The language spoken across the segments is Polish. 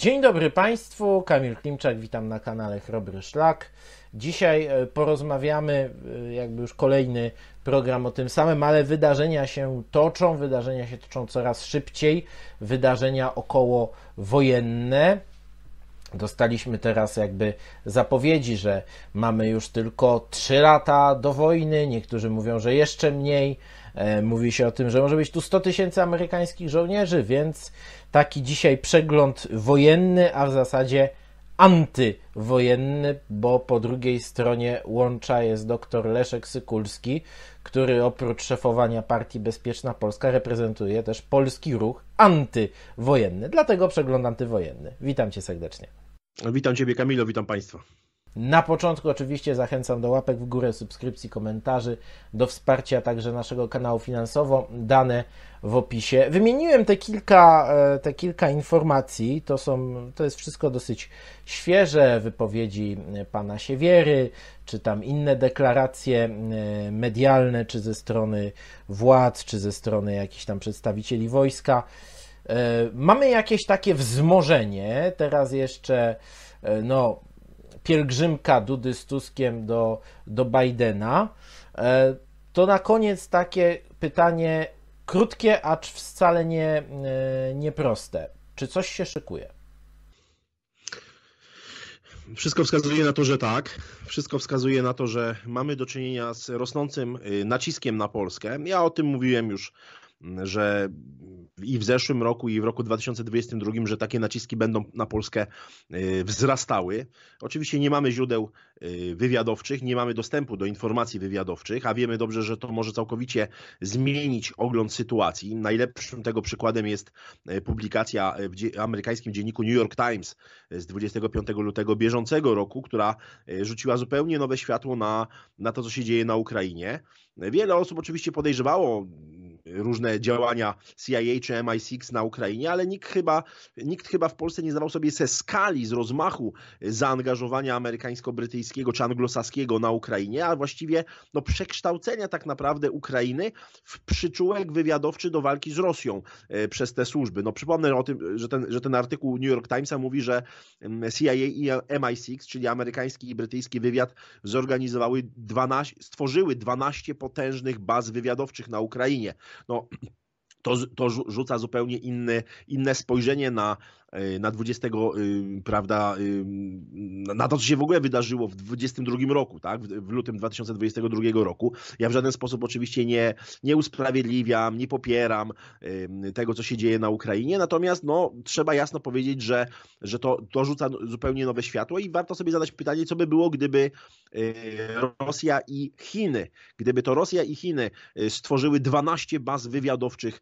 Dzień dobry Państwu, Kamil Klimczak, witam na kanale Chrobry Szlak. Dzisiaj e, porozmawiamy, e, jakby już kolejny program o tym samym, ale wydarzenia się toczą, wydarzenia się toczą coraz szybciej, wydarzenia około wojenne. Dostaliśmy teraz jakby zapowiedzi, że mamy już tylko 3 lata do wojny, niektórzy mówią, że jeszcze mniej. E, mówi się o tym, że może być tu 100 tysięcy amerykańskich żołnierzy, więc taki dzisiaj przegląd wojenny, a w zasadzie antywojenny, bo po drugiej stronie łącza jest dr Leszek Sykulski, który oprócz szefowania partii Bezpieczna Polska reprezentuje też polski ruch antywojenny. Dlatego przegląd antywojenny. Witam cię serdecznie. Witam ciebie Kamilo, witam państwa. Na początku oczywiście zachęcam do łapek w górę, subskrypcji, komentarzy, do wsparcia także naszego kanału finansowo, dane w opisie. Wymieniłem te kilka, e, te kilka informacji, to, są, to jest wszystko dosyć świeże, wypowiedzi e, pana Siewiery, czy tam inne deklaracje e, medialne, czy ze strony władz, czy ze strony jakichś tam przedstawicieli wojska. Mamy jakieś takie wzmożenie, teraz jeszcze no pielgrzymka Dudy z Tuskiem do, do Bidena. E, to na koniec takie pytanie krótkie, acz wcale nie, e, nie proste. Czy coś się szykuje? Wszystko wskazuje na to, że tak. Wszystko wskazuje na to, że mamy do czynienia z rosnącym y, naciskiem na Polskę. Ja o tym mówiłem już, mm, że i w zeszłym roku, i w roku 2022, że takie naciski będą na Polskę y, wzrastały. Oczywiście nie mamy źródeł y, wywiadowczych, nie mamy dostępu do informacji wywiadowczych, a wiemy dobrze, że to może całkowicie zmienić ogląd sytuacji. Najlepszym tego przykładem jest y, publikacja w amerykańskim dzienniku New York Times z 25 lutego bieżącego roku, która rzuciła zupełnie nowe światło na, na to, co się dzieje na Ukrainie. Wiele osób oczywiście podejrzewało różne działania CIA czy MI6 na Ukrainie, ale nikt chyba, nikt chyba w Polsce nie zdawał sobie ze skali, z rozmachu zaangażowania amerykańsko-brytyjskiego czy anglosaskiego na Ukrainie, a właściwie no, przekształcenia tak naprawdę Ukrainy w przyczółek wywiadowczy do walki z Rosją e, przez te służby. No, przypomnę o tym, że ten, że ten artykuł New York Timesa mówi, że mm, CIA i MI6, czyli amerykański i brytyjski wywiad, zorganizowały 12, stworzyły 12 potężnych baz wywiadowczych na Ukrainie no, to, to rzuca zupełnie inny, inne spojrzenie na, E, na 20, y, prawda, y, na to, co się w ogóle wydarzyło w 2022 roku, tak, w lutym 2022 roku. Ja w żaden sposób oczywiście nie, nie usprawiedliwiam, nie popieram y, tego, co się dzieje na Ukrainie, natomiast no, trzeba jasno powiedzieć, że, że to, to rzuca zupełnie nowe światło i warto sobie zadać pytanie, co by było, gdyby Rosja i Chiny, gdyby to Rosja i Chiny stworzyły 12 baz wywiadowczych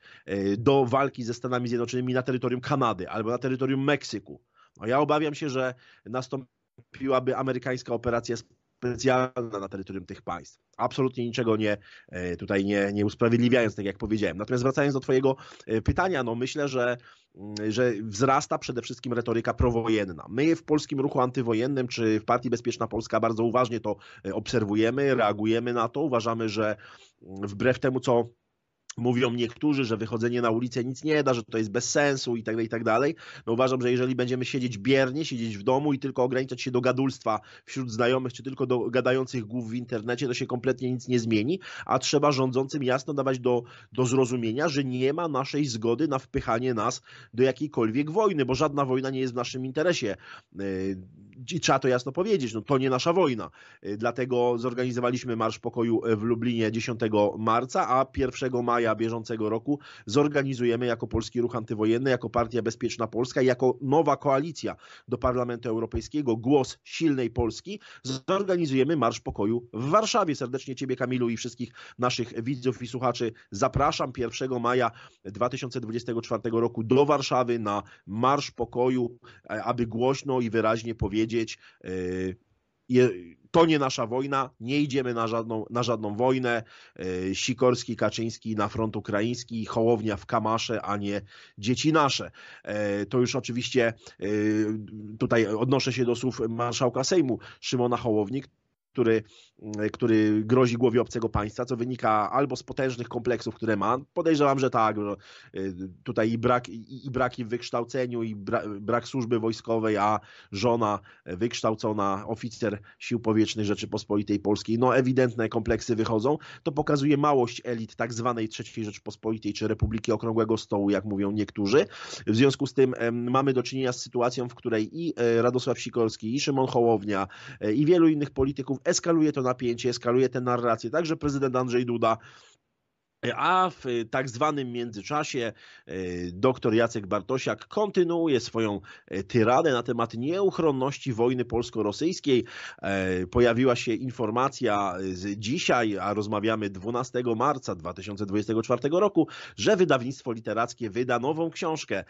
do walki ze Stanami Zjednoczonymi na terytorium Kanady albo na terytorium terytorium Meksyku. No ja obawiam się, że nastąpiłaby amerykańska operacja specjalna na terytorium tych państw. Absolutnie niczego nie e, tutaj nie, nie usprawiedliwiając, tak jak powiedziałem. Natomiast wracając do Twojego e, pytania, no myślę, że, mm, że wzrasta przede wszystkim retoryka prowojenna. My w polskim ruchu antywojennym czy w Partii Bezpieczna Polska bardzo uważnie to e, obserwujemy, reagujemy na to. Uważamy, że mm, wbrew temu, co Mówią niektórzy, że wychodzenie na ulicę nic nie da, że to jest bez sensu i tak dalej, i tak dalej. No uważam, że jeżeli będziemy siedzieć biernie, siedzieć w domu i tylko ograniczać się do gadulstwa wśród znajomych, czy tylko do gadających głów w internecie, to się kompletnie nic nie zmieni, a trzeba rządzącym jasno dawać do, do zrozumienia, że nie ma naszej zgody na wpychanie nas do jakiejkolwiek wojny, bo żadna wojna nie jest w naszym interesie. Y, i trzeba to jasno powiedzieć, no to nie nasza wojna. Y, dlatego zorganizowaliśmy Marsz Pokoju y, w Lublinie 10 marca, a 1 maja bieżącego roku zorganizujemy jako Polski Ruch Antywojenny, jako Partia Bezpieczna Polska, jako nowa koalicja do Parlamentu Europejskiego, Głos Silnej Polski, zorganizujemy Marsz Pokoju w Warszawie. Serdecznie Ciebie Kamilu i wszystkich naszych widzów i słuchaczy zapraszam 1 maja 2024 roku do Warszawy na Marsz Pokoju, aby głośno i wyraźnie powiedzieć, powiedzieć, y, to nie nasza wojna, nie idziemy na żadną, na żadną wojnę. Y, Sikorski, Kaczyński na front ukraiński, Hołownia w Kamasze, a nie dzieci nasze. Y, to już oczywiście tutaj odnoszę się do słów marszałka Sejmu Szymona Hołownik, który, mm, który grozi głowie obcego państwa, co wynika albo z potężnych kompleksów, które ma. Podejrzewam, że tak. No, y, tutaj i, brak, i, i braki w wykształceniu, i bra, brak służby wojskowej, a żona e, wykształcona, oficer Sił Powietrznych Rzeczypospolitej Polskiej, no ewidentne kompleksy wychodzą. To pokazuje małość elit tak zwanej III Rzeczypospolitej czy Republiki Okrągłego Stołu, jak mówią niektórzy. W związku z tym mamy do czynienia z sytuacją, w której i e, Radosław Sikorski, i Szymon Hołownia, e, i wielu innych polityków eskaluje to napięcie, eskaluje tę narrację. Także prezydent Andrzej Duda a w tak zwanym międzyczasie e, dr Jacek Bartosiak kontynuuje swoją e, tyradę na temat nieuchronności wojny polsko-rosyjskiej. E, pojawiła się informacja z dzisiaj, a rozmawiamy 12 marca 2024 roku, że wydawnictwo literackie wyda nową książkę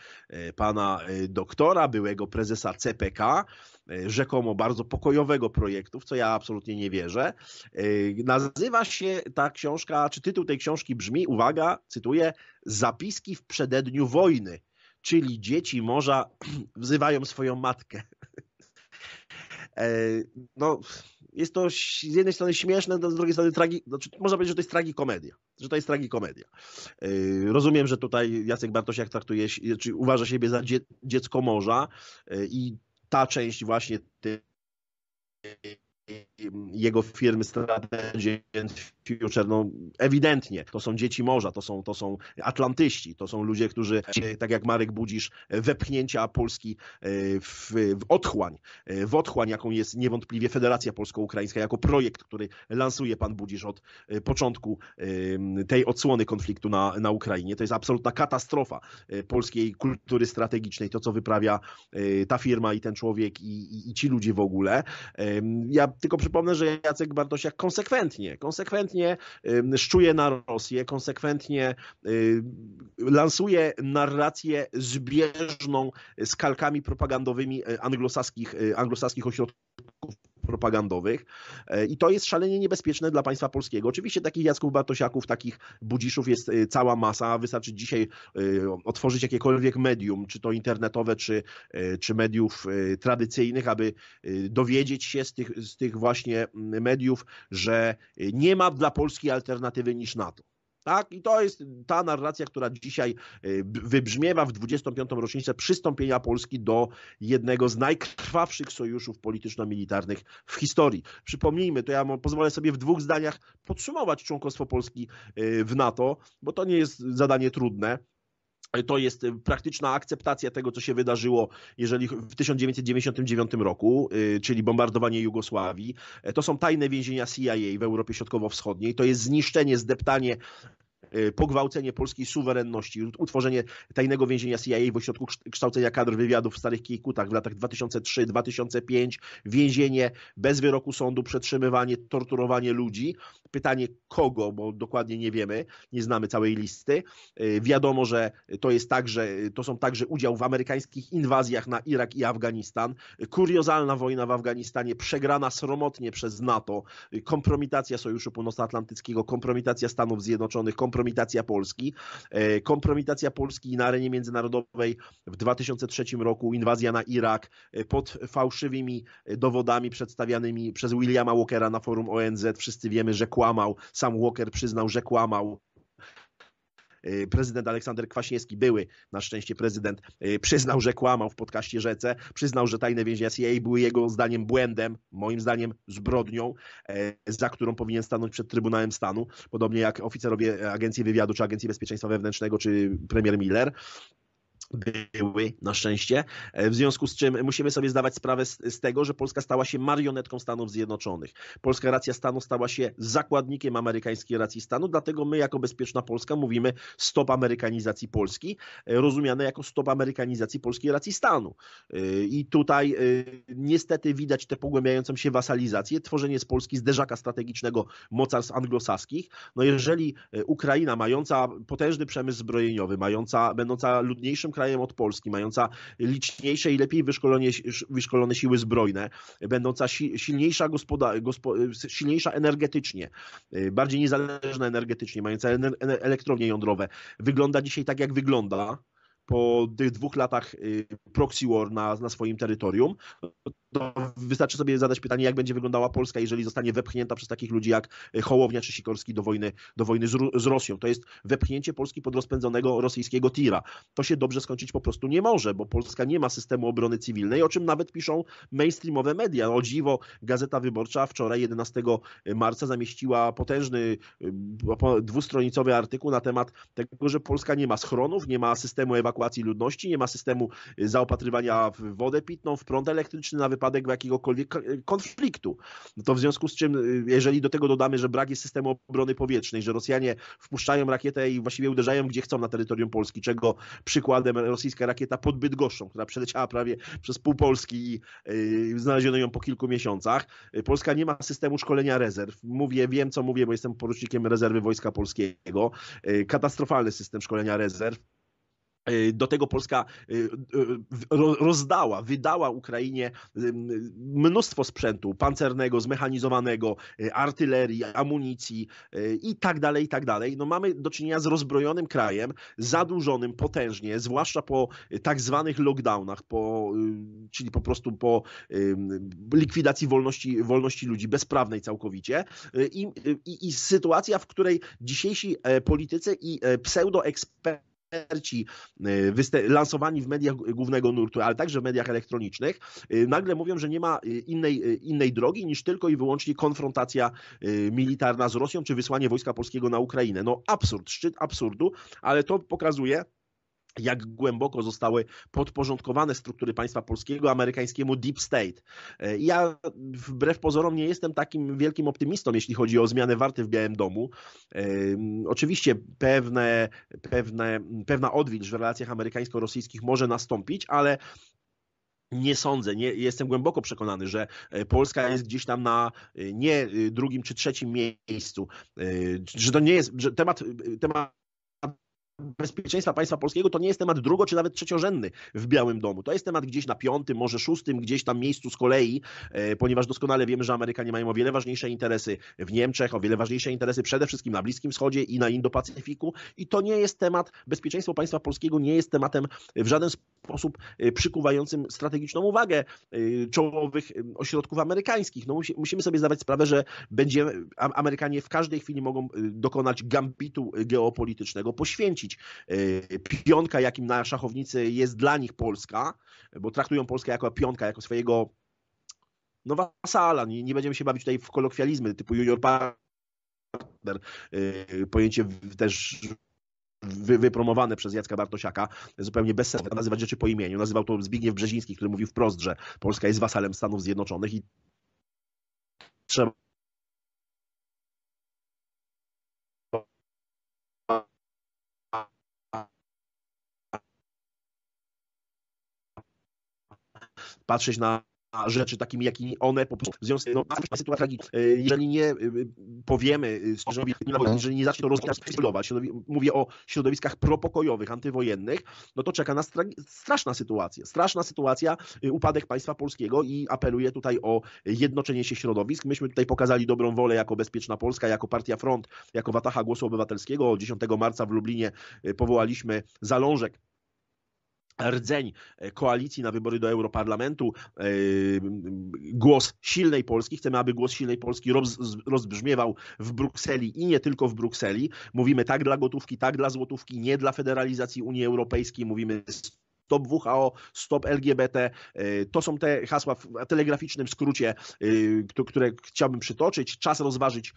pana doktora, byłego prezesa CPK. E, rzekomo bardzo pokojowego projektu, w co ja absolutnie nie wierzę. E, nazywa się ta książka, czy tytuł tej książki brzmi, uwaga, cytuję, Zapiski w przededniu wojny, czyli dzieci morza wzywają swoją matkę. E, no, jest to z jednej strony śmieszne, no, z drugiej strony tragi... Znaczy, można powiedzieć, że to jest tragikomedia. Że to jest tragikomedia. rozumiem, że tutaj Jacek Bartosiak traktuje, czy znaczy uważa siebie za dziecko morza i ta część właśnie tej jego firmy Strategy Future, no ewidentnie, to są dzieci morza, to są, to są atlantyści, to są ludzie, którzy, e, tak jak Marek Budzisz, wepchnięcia Polski e, w, w otchłań, e, w otchłań, jaką jest niewątpliwie Federacja Polsko-Ukraińska, jako projekt, który lansuje pan Budzisz od początku tej odsłony konfliktu na, na Ukrainie. To jest absolutna katastrofa polskiej kultury strategicznej, to co wyprawia ta firma i ten człowiek i, i, i ci ludzie w ogóle. Ja tylko przypomnę, że Jacek Bartosiak konsekwentnie, konsekwentnie szczuje na Rosję, konsekwentnie lansuje narrację zbieżną z kalkami propagandowymi y, anglosaskich, y, anglosaskich ośrodków propagandowych. E, I to jest szalenie niebezpieczne dla państwa polskiego. Oczywiście takich Jacków Bartosiaków, takich budziszów jest e, cała masa. Wystarczy dzisiaj e, otworzyć jakiekolwiek medium, czy to internetowe, czy, czy mediów tradycyjnych, aby dowiedzieć się z tych, z tych właśnie mediów, że nie ma dla Polski alternatywy niż NATO. Tak? I to jest ta narracja, która dzisiaj y, wybrzmiewa w 25. rocznicę przystąpienia Polski do jednego z najkrwawszych sojuszów polityczno-militarnych w historii. Przypomnijmy, to ja pozwolę sobie w dwóch zdaniach podsumować członkostwo Polski y, w NATO, bo to nie jest zadanie trudne to jest y, praktyczna akceptacja tego, co się wydarzyło, jeżeli w 1999 roku, y, czyli bombardowanie Jugosławii. E, to są tajne więzienia CIA w Europie Środkowo-Wschodniej. To jest zniszczenie, zdeptanie Y, pogwałcenie polskiej suwerenności, utworzenie tajnego więzienia CIA w ośrodku kształcenia kadr wywiadów w Starych Kijkutach w latach 2003-2005, więzienie bez wyroku sądu, przetrzymywanie, torturowanie ludzi. Pytanie kogo, bo dokładnie nie wiemy, nie znamy całej listy. Y, wiadomo, że to jest także, y, to są także udział w amerykańskich inwazjach na Irak i Afganistan, kuriozalna wojna w Afganistanie, przegrana sromotnie przez NATO, kompromitacja Sojuszu Północnoatlantyckiego, kompromitacja Stanów Zjednoczonych, kompromitacja kompromitacja Polski. E, kompromitacja Polski na arenie międzynarodowej w 2003 roku, inwazja na Irak e, pod fałszywymi e, dowodami przedstawianymi przez Williama Walkera na forum ONZ. Wszyscy wiemy, że kłamał. Sam Walker przyznał, że kłamał. Y, prezydent Aleksander Kwaśniewski, były na szczęście prezydent, y, przyznał, że kłamał w podcaście Rzece, przyznał, że tajne więzienia CIA były jego zdaniem błędem, moim zdaniem zbrodnią, e, za którą powinien stanąć przed Trybunałem Stanu, podobnie jak oficerowie Agencji Wywiadu czy Agencji Bezpieczeństwa Wewnętrznego czy premier Miller były na szczęście, e, w związku z czym musimy sobie zdawać sprawę z, z, tego, że Polska stała się marionetką Stanów Zjednoczonych. Polska racja stanu stała się zakładnikiem amerykańskiej racji stanu, dlatego my jako bezpieczna Polska mówimy stop amerykanizacji Polski, e, rozumiane jako stop amerykanizacji polskiej racji stanu. E, I tutaj niestety widać tę pogłębiającą się wasalizację, tworzenie z Polski zderzaka strategicznego mocarstw anglosaskich. No jeżeli Ukraina mająca potężny przemysł zbrojeniowy, mająca, będąca ludniejszym krajem od Polski, mająca liczniejsze i lepiej wyszkolone, wyszkolone siły zbrojne, będąca si, silniejsza, gospoda, gospo, silniejsza energetycznie, y, bardziej niezależna energetycznie, mająca ener, elektrownie jądrowe, wygląda dzisiaj tak, jak wygląda po tych dwóch latach y, proxy war na, na swoim terytorium, to wystarczy sobie zadać pytanie, jak będzie wyglądała Polska, jeżeli zostanie wepchnięta przez takich ludzi jak Hołownia czy Sikorski do wojny, do wojny z, z Rosją. To jest wepchnięcie Polski pod rozpędzonego rosyjskiego tira. To się dobrze skończyć po prostu nie może, bo Polska nie ma systemu obrony cywilnej, o czym nawet piszą mainstreamowe media. O dziwo, Gazeta Wyborcza wczoraj, 11 marca, zamieściła potężny y, dwustronicowy artykuł na temat tego, że Polska nie ma schronów, nie ma systemu ewakuacji ludności, nie ma systemu y, zaopatrywania w wodę pitną, w prąd elektryczny, nawet wypadek jakiegokolwiek konfliktu. No to w związku z czym, y, jeżeli do tego dodamy, że brak jest systemu obrony powietrznej, że Rosjanie wpuszczają rakietę i właściwie uderzają gdzie chcą na terytorium Polski, czego przykładem rosyjska rakieta pod Bydgoszczą, która przeleciała prawie przez pół Polski i y, znaleziono ją po kilku miesiącach. Y, Polska nie ma systemu szkolenia rezerw. Mówię, wiem co mówię, bo jestem porucznikiem rezerwy Wojska Polskiego. Katastrofalny system szkolenia rezerw. E, do tego Polska e, e, rozdała, wydała Ukrainie mnóstwo sprzętu pancernego, zmechanizowanego, artylerii, amunicji i tak dalej, i tak dalej. No mamy do czynienia z rozbrojonym krajem, zadłużonym potężnie, zwłaszcza po tak zwanych lockdownach, po, czyli po prostu po likwidacji wolności, wolności ludzi, bezprawnej całkowicie. I, i, i sytuacja, w której dzisiejsi politycy i pseudoeksperci eksperci y, lansowani w mediach głównego nurtu, ale także w mediach elektronicznych, y, nagle mówią, że nie ma y, innej, innej drogi niż tylko i wyłącznie konfrontacja militarna z Rosją czy wysłanie wojska polskiego na Ukrainę. No absurd, szczyt absurdu, ale to pokazuje, jak głęboko zostały podporządkowane struktury państwa polskiego amerykańskiemu deep state. E, ja wbrew pozorom nie jestem takim wielkim optymistą, jeśli chodzi o zmianę warty w Białym Domu. E, oczywiście pewne, pewne, pewna odwilż w relacjach amerykańsko-rosyjskich może nastąpić, ale nie sądzę, nie, jestem głęboko przekonany, że e, Polska jest gdzieś tam na nie drugim czy trzecim miejscu. Że to nie jest, że temat, temat bezpieczeństwa państwa polskiego to nie jest temat drugo czy nawet trzeciorzędny w Białym Domu. To jest temat gdzieś na piątym, może szóstym, gdzieś tam miejscu z kolei, e, ponieważ doskonale wiemy, że Amerykanie mają o wiele ważniejsze interesy w Niemczech, o wiele ważniejsze interesy przede wszystkim na Bliskim Wschodzie i na Indo-Pacyfiku i to nie jest temat, bezpieczeństwo państwa polskiego nie jest tematem w żaden sposób e, przykuwającym strategiczną uwagę e, czołowych ośrodków amerykańskich. No musimy sobie zdawać sprawę, że Amerykanie w każdej chwili mogą dokonać gambitu geopolitycznego, poświęcić Y, pionka, jakim na szachownicy jest dla nich Polska, bo traktują Polskę jako pionka, jako swojego no wasala. Nie, nie będziemy się bawić tutaj w kolokwializmy typu junior partner, y, pojęcie też wy, wypromowane przez Jacka Bartosiaka, zupełnie bez sensu nazywać rzeczy po imieniu. Nazywał to Zbigniew Brzeziński, który mówił wprost, że Polska jest wasalem Stanów Zjednoczonych i trzeba patrzeć na rzeczy takimi, jakimi one po prostu w związku z no, sytuacja e, jeżeli nie e, powiemy jeżeli nie zacznie to rozwijać, mówię o środowiskach propokojowych, antywojennych, no to czeka nas straszna sytuacja, straszna sytuacja, e, upadek państwa polskiego i apeluję tutaj o jednoczenie się środowisk. Myśmy tutaj pokazali dobrą wolę jako Bezpieczna Polska, jako Partia Front, jako Wataha Głosu Obywatelskiego. 10 marca w Lublinie powołaliśmy zalążek rdzeń e, koalicji na wybory do Europarlamentu, e, głos silnej Polski. Chcemy, aby głos silnej Polski rozbrzmiewał w Brukseli i nie tylko w Brukseli. Mówimy tak dla gotówki, tak dla złotówki, nie dla federalizacji Unii Europejskiej. Mówimy Stop WHO, Stop LGBT. E, to są te hasła w telegraficznym skrócie, które chciałbym przytoczyć. Czas rozważyć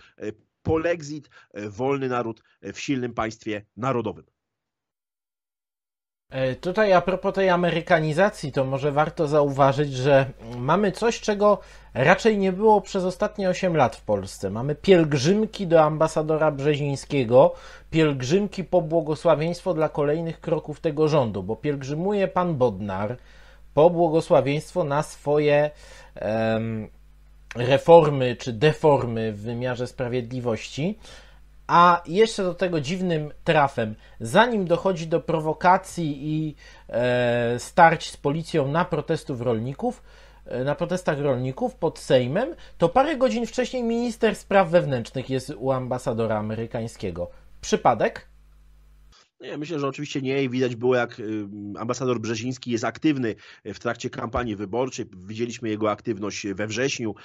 polexit, wolny naród w silnym państwie narodowym. E, tutaj a propos tej amerykanizacji, to może warto zauważyć, że mamy coś, czego raczej nie było przez ostatnie 8 lat w Polsce. Mamy pielgrzymki do ambasadora Brzezińskiego, pielgrzymki po błogosławieństwo dla kolejnych kroków tego rządu, bo pielgrzymuje pan Bodnar po błogosławieństwo na swoje em, reformy czy deformy w wymiarze sprawiedliwości. A jeszcze do tego dziwnym trafem, zanim dochodzi do prowokacji i e, starć z policją na protestów rolników, e, na protestach rolników pod Sejmem, to parę godzin wcześniej minister spraw wewnętrznych jest u ambasadora amerykańskiego. Przypadek? No nie, myślę, że oczywiście nie i widać było, jak y, ambasador Brzeziński jest aktywny y, w trakcie kampanii wyborczej. Widzieliśmy jego aktywność we wrześniu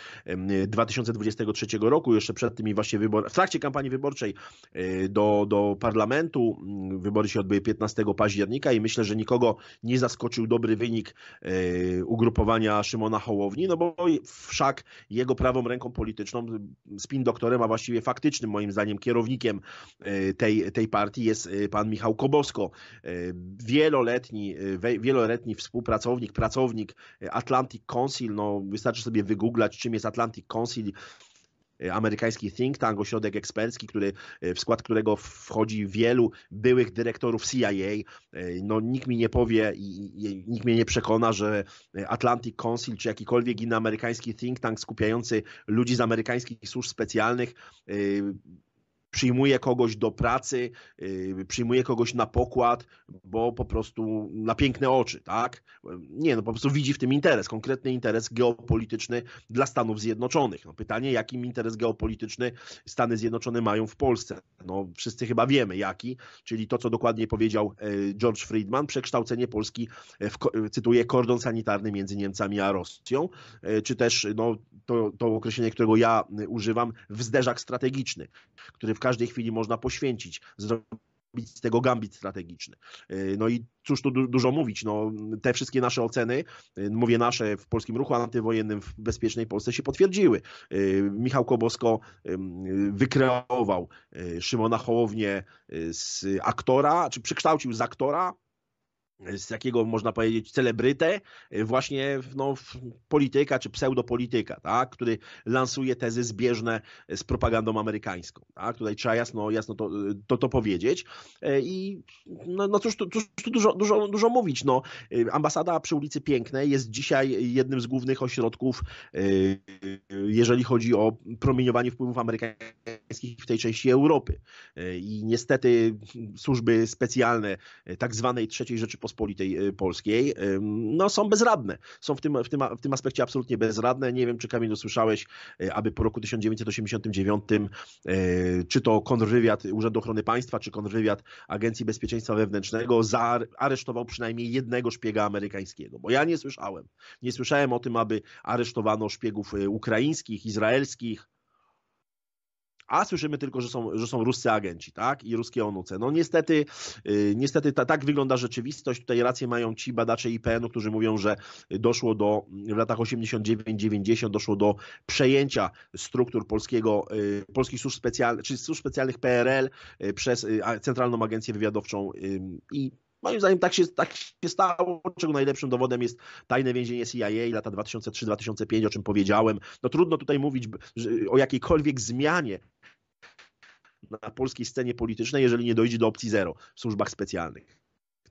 2023 y, roku, jeszcze przed tymi właśnie wyborami, w trakcie kampanii wyborczej do, do parlamentu. Mm, wybory się odbyły 15 października i myślę, że nikogo nie zaskoczył dobry wynik ugrupowania Szymona Hołowni, no bo wszak jego prawą ręką polityczną, spin doktorem, a właściwie faktycznym moim zdaniem kierownikiem tej, tej partii jest pan Michał Michał Kobosko, wieloletni, e, wieloletni współpracownik, pracownik e, Atlantic Council, no wystarczy sobie wygooglać, czym jest Atlantic Council, e, amerykański think tank, ośrodek ekspercki, który, w skład którego wchodzi wielu byłych dyrektorów CIA. No, nikt mi nie powie i, nikt mnie nie przekona, że Atlantic Council czy jakikolwiek inny amerykański think tank skupiający ludzi z amerykańskich służb specjalnych przyjmuje kogoś do pracy, y, przyjmuje kogoś na pokład, bo po prostu na piękne oczy, tak? Nie, no po prostu widzi w tym interes, konkretny interes geopolityczny dla Stanów Zjednoczonych. No pytanie, jakim interes geopolityczny Stany Zjednoczone mają w Polsce? No wszyscy chyba wiemy jaki, czyli to, co dokładnie powiedział e, George Friedman, przekształcenie Polski w, cytuję, kordon sanitarny między Niemcami a Rosją, e, czy też no, to, to określenie, którego ja y, używam, w zderzak strategiczny, który w każdej chwili można poświęcić, zrobić z tego gambit strategiczny. Y, no i cóż tu dużo mówić, no, te wszystkie nasze oceny, y, mówię nasze w polskim ruchu antywojennym, w bezpiecznej Polsce się potwierdziły. Y, Michał Kobosko wykreował Szymona Hołownię z aktora, czy przekształcił z aktora z jakiego można powiedzieć celebrytę, y, właśnie no, polityka czy pseudopolityka, tak? który lansuje tezy zbieżne z propagandą amerykańską. Tak? Tutaj trzeba jasno, jasno to, to, to powiedzieć. E, I no, no cóż, tu, cóż tu dużo, dużo, dużo mówić. No, y, ambasada przy ulicy Pięknej jest dzisiaj jednym z głównych ośrodków, y, jeżeli chodzi o promieniowanie wpływów amerykańskich w tej części Europy. E, I niestety służby specjalne e, tak zwanej trzeciej rzeczy. Rzeczpospolitej y, Polskiej, no są bezradne. Są w tym, w, tym, w tym aspekcie absolutnie bezradne. Nie wiem, czy kamil słyszałeś, y, aby po roku 1989, y, czy to kontrwywiad Urzędu Ochrony Państwa, czy kontrwywiad Agencji Bezpieczeństwa Wewnętrznego aresztował przynajmniej jednego szpiega amerykańskiego, bo ja nie słyszałem. Nie słyszałem o tym, aby aresztowano szpiegów ukraińskich, izraelskich, a słyszymy tylko, że są, że są ruscy agenci, tak? I ruskie onuce. No niestety, y, niestety ta, tak wygląda rzeczywistość. Tutaj rację mają ci badacze IPN-u, którzy mówią, że doszło do, w latach 89-90 doszło do przejęcia struktur polskiego, y, polskich służb specjalnych, czy służb specjalnych PRL y, przez Centralną Agencję Wywiadowczą i Moim zdaniem tak się, tak się stało, czego najlepszym dowodem jest tajne więzienie CIA lata 2003-2005, o czym powiedziałem. No trudno tutaj mówić o jakiejkolwiek zmianie na polskiej scenie politycznej, jeżeli nie dojdzie do opcji zero w służbach specjalnych.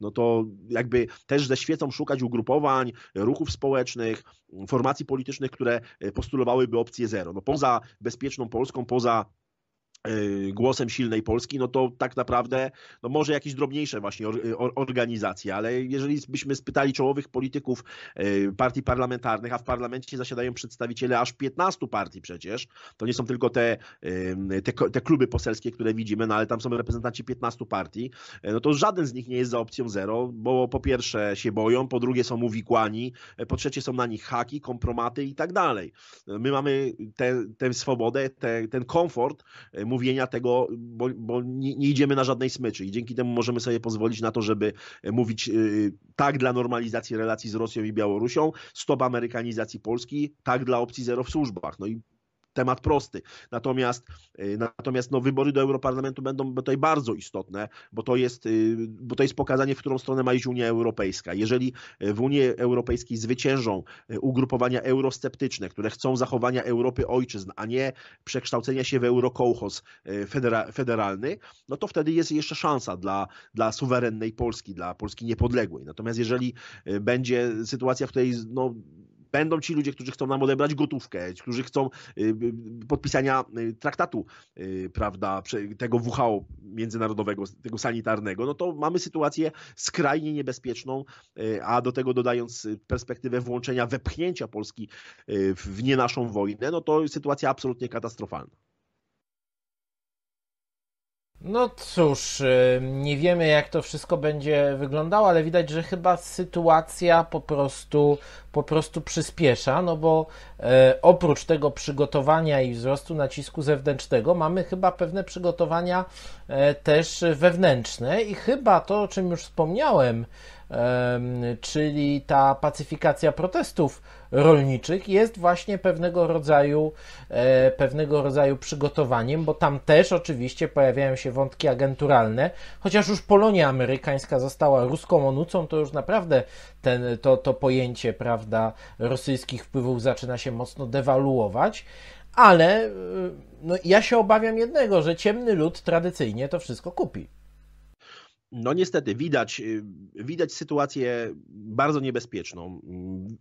No to jakby też ze świecą szukać ugrupowań, ruchów społecznych, formacji politycznych, które e, postulowałyby opcję zero. No poza bezpieczną Polską, poza Y, głosem silnej Polski, no to tak naprawdę, no może jakieś drobniejsze właśnie y, organizacje, ale jeżeli byśmy spytali czołowych polityków y, partii parlamentarnych, a w parlamencie zasiadają przedstawiciele aż 15 partii przecież, to nie są tylko te, te, te kluby poselskie, które widzimy, no ale tam są reprezentanci 15 partii, no to żaden z nich nie jest za opcją zero, bo po pierwsze się boją, po drugie są uwikłani, po trzecie są na nich haki, kompromaty i tak dalej. My mamy tę swobodę, te, ten komfort, mówienia tego, bo, bo nie, nie, idziemy na żadnej smyczy i dzięki temu możemy sobie pozwolić na to, żeby e, mówić e, tak dla normalizacji relacji z Rosją i Białorusią, stop amerykanizacji Polski, tak dla opcji zero w służbach. No i temat prosty. Natomiast, y, natomiast no, wybory do Europarlamentu będą tutaj bardzo istotne, bo to, jest, y, bo to jest pokazanie, w którą stronę ma iść Unia Europejska. Jeżeli y, w Unii Europejskiej zwyciężą ugrupowania eurosceptyczne, które chcą zachowania Europy ojczyzn, a nie przekształcenia się w eurokołchoz federa, federalny, no to wtedy jest jeszcze szansa dla, dla suwerennej Polski, dla Polski niepodległej. Natomiast jeżeli będzie sytuacja, w której no, Będą ci ludzie, którzy chcą nam odebrać gotówkę, którzy chcą y, y, podpisania y, traktatu, prawda, tego WHO międzynarodowego, tego sanitarnego, no to mamy sytuację skrajnie niebezpieczną, a do tego dodając perspektywę włączenia, wepchnięcia Polski w nie naszą wojnę, no to sytuacja absolutnie katastrofalna. No cóż, y, nie wiemy jak to wszystko będzie wyglądało, ale widać, że chyba sytuacja po prostu, po prostu przyspiesza, no bo e, oprócz tego przygotowania i wzrostu nacisku zewnętrznego mamy chyba pewne przygotowania e, też wewnętrzne i chyba to, o czym już wspomniałem, czyli ta pacyfikacja protestów rolniczych jest właśnie pewnego rodzaju, e, pewnego rodzaju przygotowaniem, bo tam też oczywiście pojawiają się wątki agenturalne, chociaż już Polonia amerykańska została ruską onucą, to już naprawdę ten, to, to pojęcie prawda, rosyjskich wpływów zaczyna się mocno dewaluować, ale e, no, ja się obawiam jednego, że ciemny lud tradycyjnie to wszystko kupi. No niestety widać, y, widać sytuację bardzo niebezpieczną.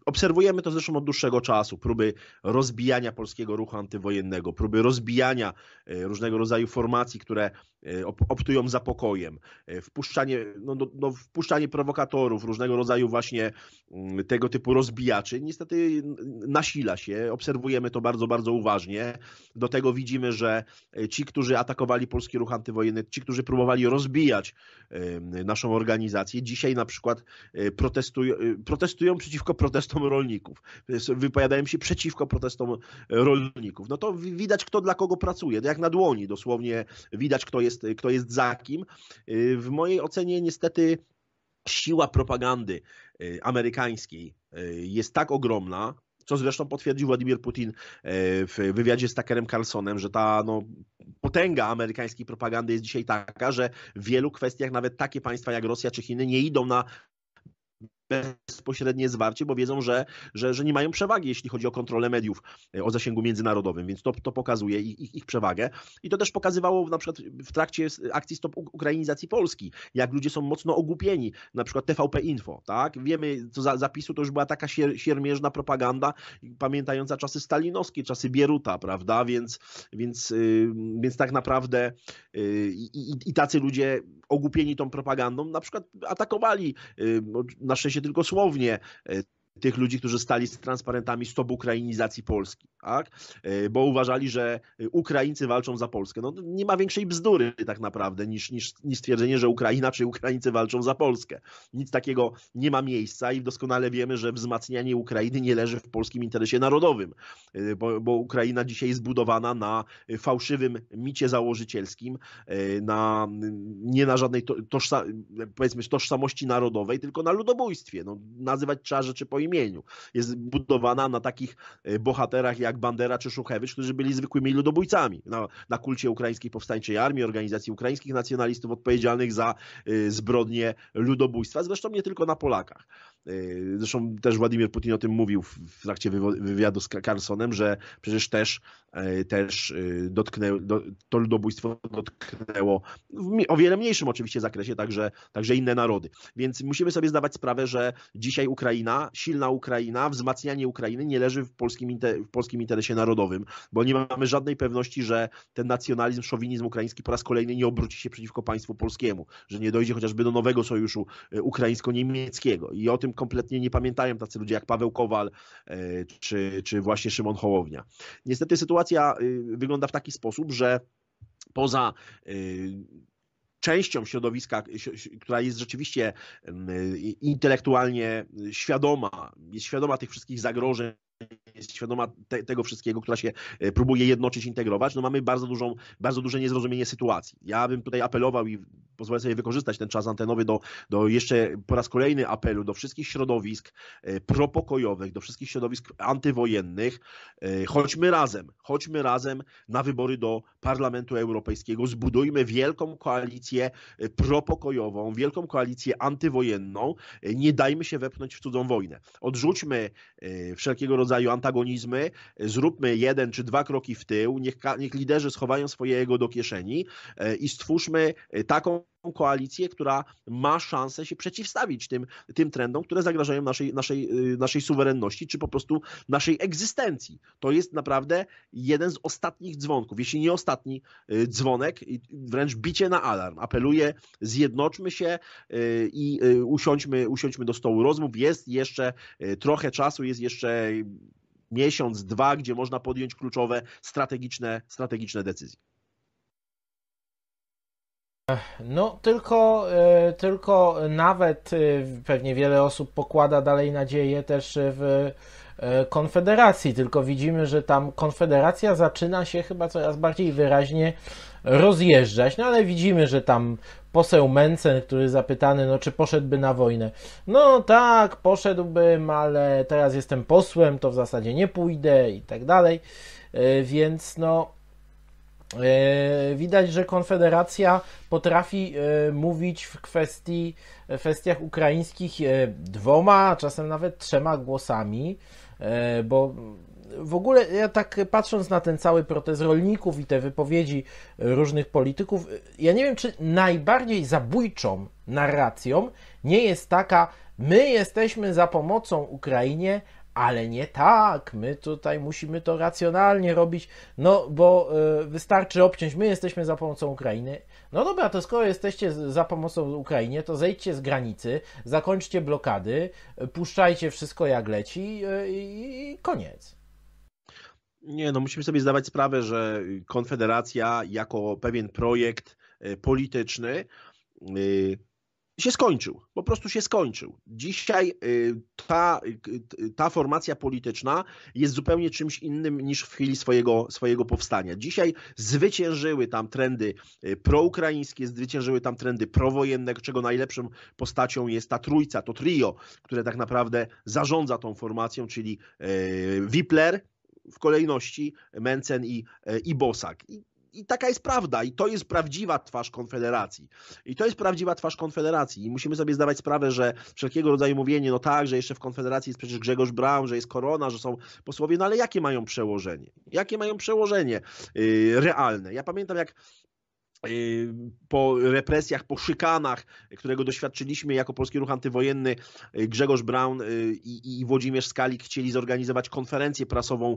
Obserwujemy to zresztą od dłuższego czasu, próby rozbijania polskiego ruchu antywojennego, próby rozbijania y, różnego rodzaju formacji, które y, optują za pokojem, wpuszczanie, no, no, no, wpuszczanie prowokatorów, różnego rodzaju właśnie mm, tego typu rozbijaczy. Niestety nasila się, obserwujemy to bardzo, bardzo uważnie. Do tego widzimy, że ci, którzy atakowali polski ruch antywojenny, ci, którzy próbowali rozbijać E, naszą organizację. Dzisiaj na przykład e, protestują, e, protestują przeciwko protestom rolników. Wypowiadają się przeciwko protestom rolników. No to widać, kto dla kogo pracuje. Jak na dłoni dosłownie widać, kto jest, kto jest za kim. W mojej ocenie niestety siła propagandy amerykańskiej jest tak ogromna, co zresztą potwierdził Władimir Putin e, w wywiadzie z Tuckerem Carlsonem, że ta no, potęga amerykańskiej propagandy jest dzisiaj taka, że w wielu kwestiach nawet takie państwa jak Rosja czy Chiny nie idą na bezpośrednie zwarcie, bo wiedzą, że, że, że nie mają przewagi, jeśli chodzi o kontrolę mediów e, o zasięgu międzynarodowym, więc to, to pokazuje ich, ich, ich przewagę. I to też pokazywało na przykład w trakcie akcji Stop Ukrainizacji Polski, jak ludzie są mocno ogłupieni, na przykład TVP Info, tak? Wiemy, co za zapisu to już była taka sier, siermierzna propaganda, pamiętająca czasy stalinowskie, czasy Bieruta, prawda? Więc, więc, yy, więc tak naprawdę yy, i, i tacy ludzie ogłupieni tą propagandą na przykład atakowali yy, nasze się tylko słownie e, tych ludzi, którzy stali z transparentami stop ukrainizacji Polski, tak? E, bo uważali, że Ukraińcy walczą za Polskę. No, nie ma większej bzdury tak naprawdę niż, niż, niż stwierdzenie, że Ukraina czy Ukraińcy walczą za Polskę. Nic takiego nie ma miejsca i doskonale wiemy, że wzmacnianie Ukrainy nie leży w polskim interesie narodowym, e, bo, bo Ukraina dzisiaj jest budowana na fałszywym micie założycielskim, e, na, nie na żadnej tożsa, powiedzmy, tożsamości narodowej, tylko na ludobójstwie. No, nazywać trzeba rzeczy po imieniu. Jest budowana na takich e, bohaterach jak Bandera czy Szuchewicz, którzy byli zwykłymi ludobójcami na, na kulcie ukraińskiej powstańczej armii, organizacji ukraińskich nacjonalistów odpowiedzialnych za e, zbrodnie ludobójstwa, zresztą nie tylko na Polakach. Yy, zresztą też Władimir Putin o tym mówił w trakcie wywiadu z Carlsonem, że przecież też, yy, też yy, dotknęło, to ludobójstwo dotknęło w o wiele mniejszym oczywiście zakresie także, także inne narody. Więc musimy sobie zdawać sprawę, że dzisiaj Ukraina, silna Ukraina, wzmacnianie Ukrainy nie leży w polskim, w polskim interesie narodowym, bo nie mamy żadnej pewności, że ten nacjonalizm, szowinizm ukraiński po raz kolejny nie obróci się przeciwko państwu polskiemu, że nie dojdzie chociażby do nowego sojuszu ukraińsko-niemieckiego. I o tym kompletnie nie pamiętają tacy ludzie jak Paweł Kowal e, czy, czy właśnie Szymon Hołownia. Niestety sytuacja e, wygląda w taki sposób, że poza e, częścią środowiska, która jest rzeczywiście intelektualnie świadoma, jest świadoma tych wszystkich zagrożeń, jest świadoma te, tego wszystkiego, która się próbuje jednoczyć, integrować, no mamy bardzo, dużą, bardzo duże niezrozumienie sytuacji. Ja bym tutaj apelował i pozwolę sobie wykorzystać ten czas antenowy do, do jeszcze po raz kolejny apelu do wszystkich środowisk e, propokojowych, do wszystkich środowisk antywojennych. E, chodźmy razem, chodźmy razem na wybory do Parlamentu Europejskiego. Zbudujmy wielką koalicję e, propokojową, wielką koalicję antywojenną. Nie dajmy się wepchnąć w cudzą wojnę. Odrzućmy wszelkiego rodzaju antagonizmy, zróbmy jeden czy dwa kroki w tył, niech, niech liderzy schowają swojego do kieszeni i stwórzmy taką koalicję, która ma szansę się przeciwstawić tym, tym trendom, które zagrażają naszej, naszej, y, naszej suwerenności, czy po prostu naszej egzystencji. To jest naprawdę jeden z ostatnich dzwonków, jeśli nie ostatni y, dzwonek, wręcz bicie na alarm. Apeluję, zjednoczmy się y, i usiądźmy, usiądźmy do stołu rozmów. Jest jeszcze trochę czasu, jest jeszcze miesiąc, dwa, gdzie można podjąć kluczowe strategiczne, strategiczne decyzje. No, tylko, e, tylko nawet e, pewnie wiele osób pokłada dalej nadzieję też w e, Konfederacji, tylko widzimy, że tam Konfederacja zaczyna się chyba coraz bardziej wyraźnie rozjeżdżać, no ale widzimy, że tam poseł Mencen, który zapytany, no czy poszedłby na wojnę. No tak, poszedłbym, ale teraz jestem posłem, to w zasadzie nie pójdę i tak dalej, więc no E, widać, że Konfederacja potrafi e, mówić w, kwestii, w e, kwestiach ukraińskich dwoma, czasem nawet trzema głosami, bo w ogóle ja tak patrząc na ten cały protest rolników i te wypowiedzi różnych polityków, ja nie wiem, czy najbardziej zabójczą narracją nie jest taka, my jesteśmy za pomocą Ukrainie, ale nie tak, my tutaj musimy to racjonalnie robić, no bo y, wystarczy obciąć, my jesteśmy za pomocą Ukrainy. No dobra, to skoro jesteście za pomocą Ukrainie, to zejdźcie z granicy, zakończcie blokady, e, puszczajcie wszystko jak leci e, i y, koniec. Nie, no musimy sobie zdawać sprawę, że Konfederacja jako pewien projekt polityczny się skończył, po prostu się skończył. Dzisiaj y, ta, y, ta formacja polityczna jest zupełnie czymś innym niż w chwili swojego, swojego powstania. Dzisiaj zwyciężyły tam trendy y, proukraińskie, zwyciężyły tam trendy prowojenne, czego najlepszą postacią jest ta trójca, to trio, które tak naprawdę zarządza tą formacją, czyli Wipler, w kolejności Mencen i, i Bosak. I i taka jest prawda, i to jest prawdziwa twarz Konfederacji. I to jest prawdziwa twarz Konfederacji. I musimy sobie zdawać sprawę, że wszelkiego rodzaju mówienie, no tak, że jeszcze w Konfederacji jest przecież Grzegorz Braun, że jest korona, że są posłowie, no ale jakie mają przełożenie? Jakie mają przełożenie yy, realne? Ja pamiętam, jak E, po represjach, po szykanach, którego doświadczyliśmy jako polski ruch antywojenny, e, Grzegorz Braun e, i, i Włodzimierz Skalik chcieli zorganizować konferencję prasową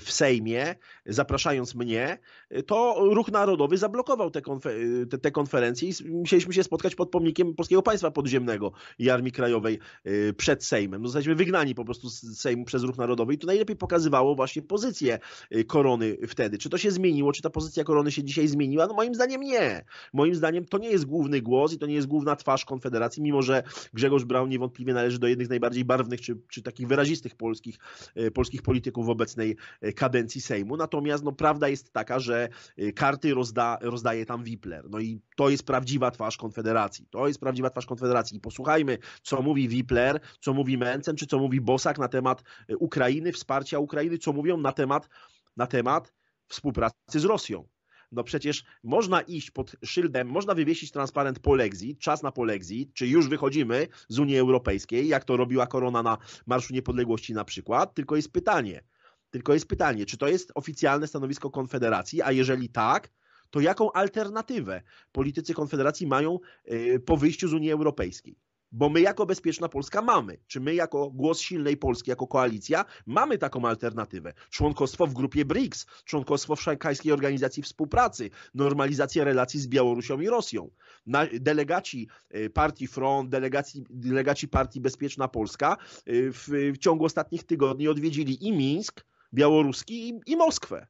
w Sejmie, zapraszając mnie, to ruch narodowy zablokował te, konfer te, te konferencje i musieliśmy się spotkać pod pomnikiem Polskiego Państwa Podziemnego i Armii Krajowej przed Sejmem. No, zostaliśmy wygnani po prostu z Sejmu przez ruch narodowy i to najlepiej pokazywało właśnie pozycję korony wtedy. Czy to się zmieniło, czy ta pozycja korony się dzisiaj zmieniła? No moim zdaniem zdaniem nie. Moim zdaniem to nie jest główny głos i to nie jest główna twarz Konfederacji, mimo że Grzegorz Braun niewątpliwie należy do jednych z najbardziej barwnych czy, czy takich wyrazistych polskich, e, polskich polityków w obecnej e, kadencji Sejmu. Natomiast no, prawda jest taka, że e, karty rozda, rozdaje tam Wipler. No i to jest prawdziwa twarz Konfederacji. To jest prawdziwa twarz Konfederacji. I posłuchajmy, co mówi Wipler, co mówi Mencen, czy co mówi Bosak na temat Ukrainy, wsparcia Ukrainy, co mówią na temat, na temat współpracy z Rosją. No przecież można iść pod szyldem, można wywiesić transparent polexit, czas na polexit, czy już wychodzimy z Unii Europejskiej, jak to robiła korona na Marszu Niepodległości na przykład, tylko jest pytanie, tylko jest pytanie, czy to jest oficjalne stanowisko Konfederacji, a jeżeli tak, to jaką alternatywę politycy Konfederacji mają y, po wyjściu z Unii Europejskiej? bo my jako Bezpieczna Polska mamy, czy my jako Głos Silnej Polski, jako koalicja, mamy taką alternatywę. Członkostwo w grupie BRICS, członkostwo w Szanghajskiej Organizacji Współpracy, normalizacja relacji z Białorusią i Rosją. delegaci y, partii Front, delegaci, delegaci partii Bezpieczna Polska y, w, w ciągu ostatnich tygodni odwiedzili i Mińsk białoruski i, i Moskwę.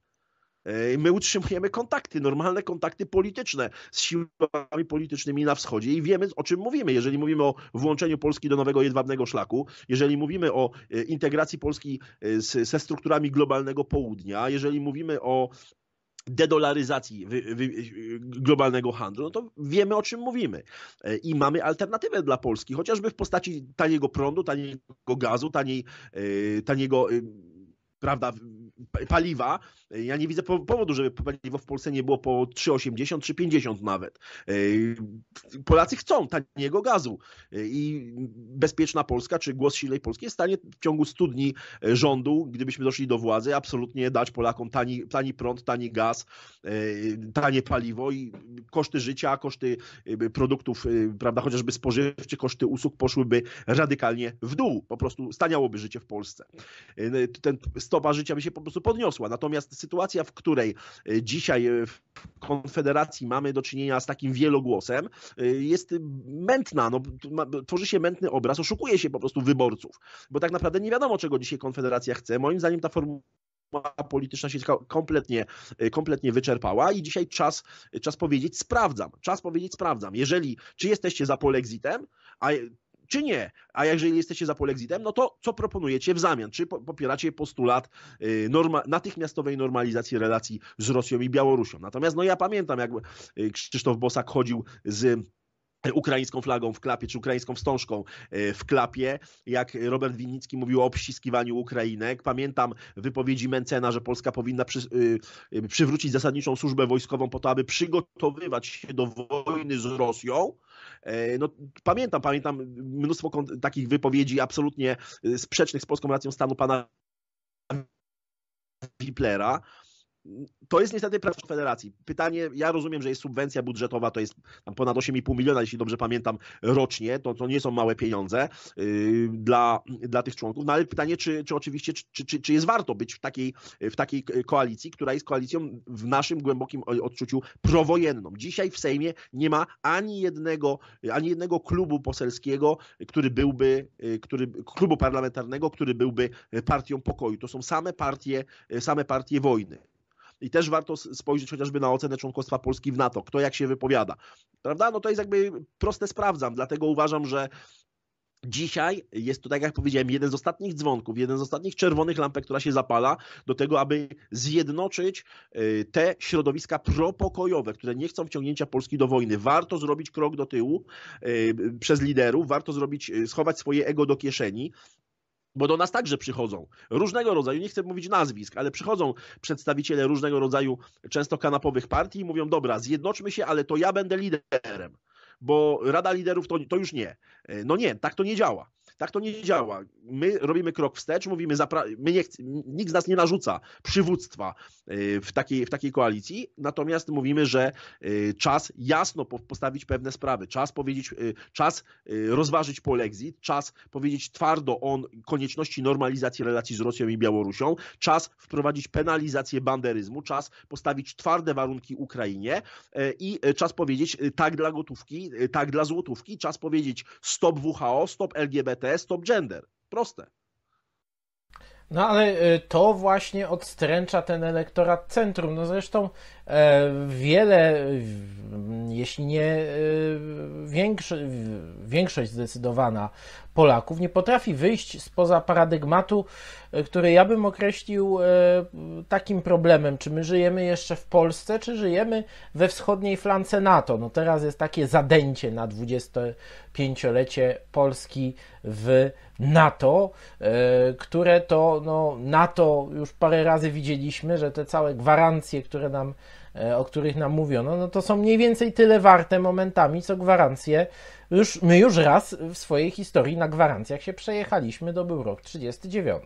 E, my utrzymujemy kontakty, normalne kontakty polityczne z siłami politycznymi na wschodzie i wiemy, o czym mówimy. Jeżeli mówimy o włączeniu Polski do nowego jedwabnego szlaku, jeżeli mówimy o e, integracji Polski e, z, ze strukturami globalnego południa, jeżeli mówimy o dedolaryzacji wy, wy, globalnego handlu, no to wiemy o czym mówimy. I mamy alternatywę dla Polski, chociażby w postaci taniego prądu, taniego gazu, taniej, taniego prawda, paliwa. Ja nie widzę powodu, żeby paliwo w Polsce nie było po 3,80, 3,50 nawet. Polacy chcą taniego gazu i bezpieczna Polska, czy głos silnej Polski jest w stanie w ciągu 100 dni e, rządu, gdybyśmy doszli do władzy, absolutnie dać Polakom tani, tani prąd, tani gaz, e, tanie paliwo i koszty życia, koszty e, produktów, prawda, chociażby spożywczych, koszty usług poszłyby radykalnie w dół. Po prostu staniałoby życie w Polsce. Ten stopa życia by się po prostu prostu podniosła. Natomiast sytuacja, w której e, dzisiaj e, w Konfederacji mamy do czynienia z takim wielogłosem, e, jest mętna, no, tworzy się mętny obraz, oszukuje się po prostu wyborców, bo tak naprawdę nie wiadomo, czego dzisiaj Konfederacja chce. Moim zdaniem ta formuła polityczna się kompletnie, kompletnie wyczerpała i dzisiaj czas, czas powiedzieć sprawdzam, czas powiedzieć sprawdzam. Jeżeli, czy jesteście za polexitem, a czy nie. A jeżeli jesteście za polexitem, no to co proponujecie w zamian? Czy popieracie postulat y, norma natychmiastowej normalizacji relacji z Rosją i Białorusią? Natomiast no ja pamiętam, jak y, Krzysztof Bosak chodził z ukraińską flagą w klapie, czy ukraińską wstążką e, w klapie, jak Robert Winnicki mówił o obciskiwaniu Ukrainek. Pamiętam wypowiedzi Mencena, że Polska powinna przy, e, przywrócić zasadniczą służbę wojskową po to, aby przygotowywać się do wojny z Rosją. E, no, pamiętam, pamiętam mnóstwo takich wypowiedzi absolutnie sprzecznych z polską racją stanu pana Wiplera, to jest niestety praca federacji. Pytanie, ja rozumiem, że jest subwencja budżetowa, to jest tam ponad 8,5 miliona, jeśli dobrze pamiętam, rocznie, to, to nie są małe pieniądze yy, dla, dla tych członków, no ale pytanie, czy, czy oczywiście, czy, czy, czy jest warto być w takiej, w takiej koalicji, która jest koalicją w naszym głębokim odczuciu prowojenną. Dzisiaj w Sejmie nie ma ani jednego, ani jednego klubu poselskiego, który byłby, yy, który, klubu parlamentarnego, który byłby partią pokoju. To są same partie, same partie wojny. I też warto spojrzeć chociażby na ocenę członkostwa Polski w NATO, kto jak się wypowiada. Prawda? No to jest jakby proste sprawdzam, dlatego uważam, że Dzisiaj jest to, tak jak powiedziałem, jeden z ostatnich dzwonków, jeden z ostatnich czerwonych lampek, która się zapala do tego, aby zjednoczyć y, te środowiska propokojowe, które nie chcą wciągnięcia Polski do wojny. Warto zrobić krok do tyłu y, przez liderów, warto zrobić, y, schować swoje ego do kieszeni, bo do nas także przychodzą różnego rodzaju, nie chcę mówić nazwisk, ale przychodzą przedstawiciele różnego rodzaju, często kanapowych partii i mówią: Dobra, zjednoczmy się, ale to ja będę liderem, bo Rada Liderów to, to już nie. E, no nie, tak to nie działa. Tak to nie działa. My robimy krok wstecz, mówimy, my nie nikt z nas nie narzuca przywództwa y, w takiej, w takiej koalicji, natomiast mówimy, że y, czas jasno postawić pewne sprawy, czas powiedzieć, y, czas rozważyć polexit, czas powiedzieć twardo o konieczności normalizacji relacji z Rosją i Białorusią, czas wprowadzić penalizację banderyzmu, czas postawić twarde warunki Ukrainie i czas powiedzieć tak dla gotówki, tak dla złotówki, czas powiedzieć stop WHO, stop LGBT, PS Top Gender. Proste. No ale y, to właśnie odstręcza ten elektorat centrum. No zresztą E, wiele, jeśli nie e, większość, większość zdecydowana Polaków nie potrafi wyjść spoza paradygmatu, e, który ja bym określił takim problemem, czy my żyjemy jeszcze w Polsce, czy żyjemy we wschodniej flance NATO. No teraz jest takie zadęcie na 25-lecie Polski w NATO, które to no, NATO już parę razy widzieliśmy, że te całe gwarancje, które nam E, o których nam mówiono, no to są mniej więcej tyle warte momentami, co gwarancje. Już, my już raz w swojej historii na gwarancjach się przejechaliśmy, to był rok 39.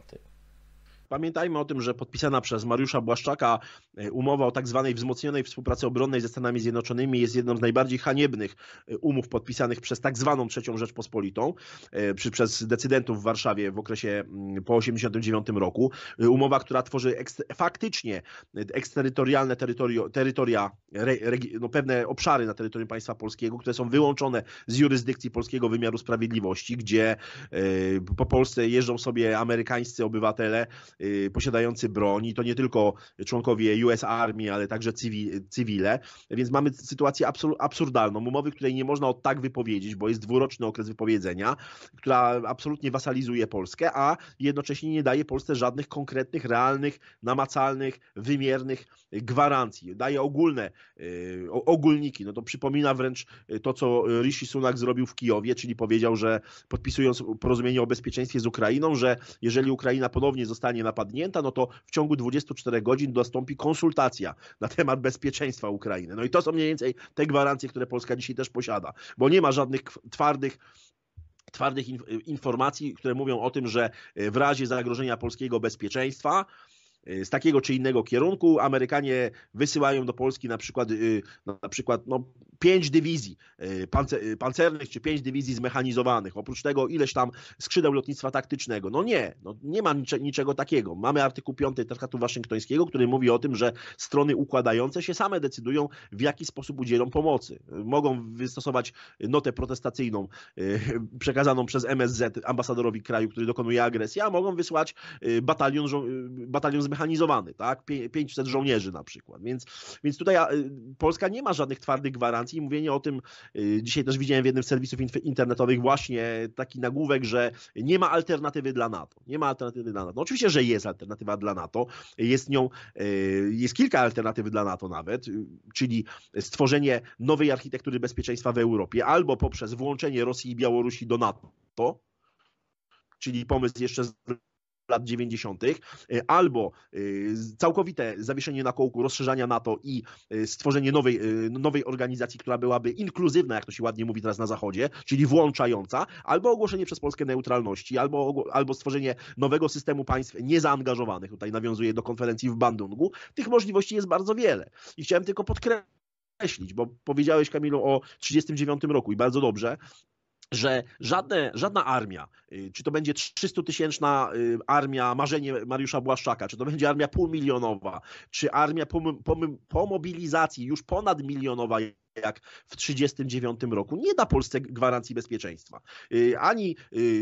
Pamiętajmy o tym, że podpisana przez Mariusza Błaszczaka e, umowa o tak zwanej wzmocnionej współpracy obronnej ze Stanami Zjednoczonymi jest jedną z najbardziej haniebnych e, umów podpisanych przez tak zwaną III Rzeczpospolitą, e, przez decydentów w Warszawie w okresie mm, po 1989 roku. Umowa, która tworzy faktycznie eksterytorialne terytorio, terytoria re, no, pewne obszary na terytorium państwa polskiego, które są wyłączone z jurysdykcji polskiego wymiaru sprawiedliwości, gdzie y, po Polsce jeżdżą sobie amerykańscy obywatele y, posiadający broni, i to nie tylko członkowie US Army, ale także cywi, cywile, więc mamy sytuację absur absurdalną, umowy, której nie można od tak wypowiedzieć, bo jest dwuroczny okres wypowiedzenia, która absolutnie wasalizuje Polskę, a jednocześnie nie daje Polsce żadnych konkretnych, realnych, namacalnych, wymiernych gwarancji. Daje ogólne Y, ogólniki. No to przypomina wręcz y, to, co y, Rishi Sunak zrobił w Kijowie, czyli powiedział, że podpisując porozumienie o bezpieczeństwie z Ukrainą, że jeżeli Ukraina ponownie zostanie napadnięta, no to w ciągu 24 godzin nastąpi konsultacja na temat bezpieczeństwa Ukrainy. No i to są mniej więcej te gwarancje, które Polska dzisiaj też posiada, bo nie ma żadnych twardych twardych informacji, które mówią o tym, że w razie zagrożenia polskiego bezpieczeństwa, Y, z takiego czy innego kierunku. Amerykanie wysyłają do Polski na przykład, y, na przykład no, pięć dywizji y, pancernych czy pięć dywizji zmechanizowanych. Oprócz tego ileś tam skrzydeł lotnictwa taktycznego. No nie, no, nie ma niczego takiego. Mamy artykuł 5 Traktatu Waszyngtońskiego, który mówi o tym, że strony układające się same decydują, w jaki sposób udzielą pomocy. Mogą wystosować notę protestacyjną przekazaną przez MSZ ambasadorowi kraju, który dokonuje agresji, a mogą wysłać batalion, batalion zmechanizowany, tak? 500 żołnierzy na przykład. Więc, więc tutaj y, Polska nie ma żadnych twardych gwarancji. Mówienie o tym, y, dzisiaj też widziałem w jednym z serwisów internetowych właśnie taki nagłówek, że nie ma alternatywy dla NATO. Nie ma alternatywy dla NATO. No oczywiście, że jest alternatywa dla NATO. Jest nią, y, jest kilka alternatyw dla NATO nawet, czyli stworzenie nowej architektury bezpieczeństwa w Europie albo poprzez włączenie Rosji i Białorusi do NATO, czyli pomysł jeszcze z lat 90., e, albo e, całkowite zawieszenie na kołku rozszerzania NATO i e, stworzenie nowej, nowej organizacji, która byłaby inkluzywna, jak to się ładnie mówi teraz na Zachodzie, czyli włączająca, albo ogłoszenie przez Polskę neutralności, albo, albo stworzenie nowego systemu państw niezaangażowanych. Tutaj nawiązuję do konferencji w Bandungu. Tych możliwości jest bardzo wiele. I chciałem tylko podkreślić, bo powiedziałeś, Kamilu, o 1939 roku i bardzo dobrze że żadne, żadna armia, y, czy to będzie 300-tysięczna y, armia, marzenie Mariusza Błaszczaka, czy to będzie armia półmilionowa, czy armia po, po, po mobilizacji już ponadmilionowa, jak w 1939 roku. Nie da Polsce gwarancji bezpieczeństwa. Y, ani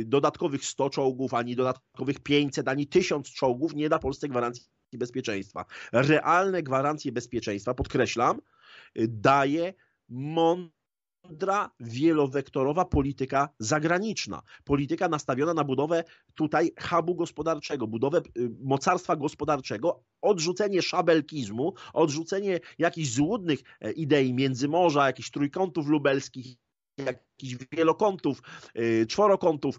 dodatkowych 100 czołgów, ani dodatkowych 500, ani 1000 czołgów nie da Polsce gwarancji bezpieczeństwa. Realne gwarancje bezpieczeństwa, podkreślam, daje mon mądra, wielowektorowa polityka zagraniczna. Polityka nastawiona na budowę tutaj hubu gospodarczego, budowę y, mocarstwa gospodarczego, odrzucenie szabelkizmu, odrzucenie jakichś złudnych e, idei międzymorza, jakichś trójkątów lubelskich jakichś wielokątów, y, czworokątów,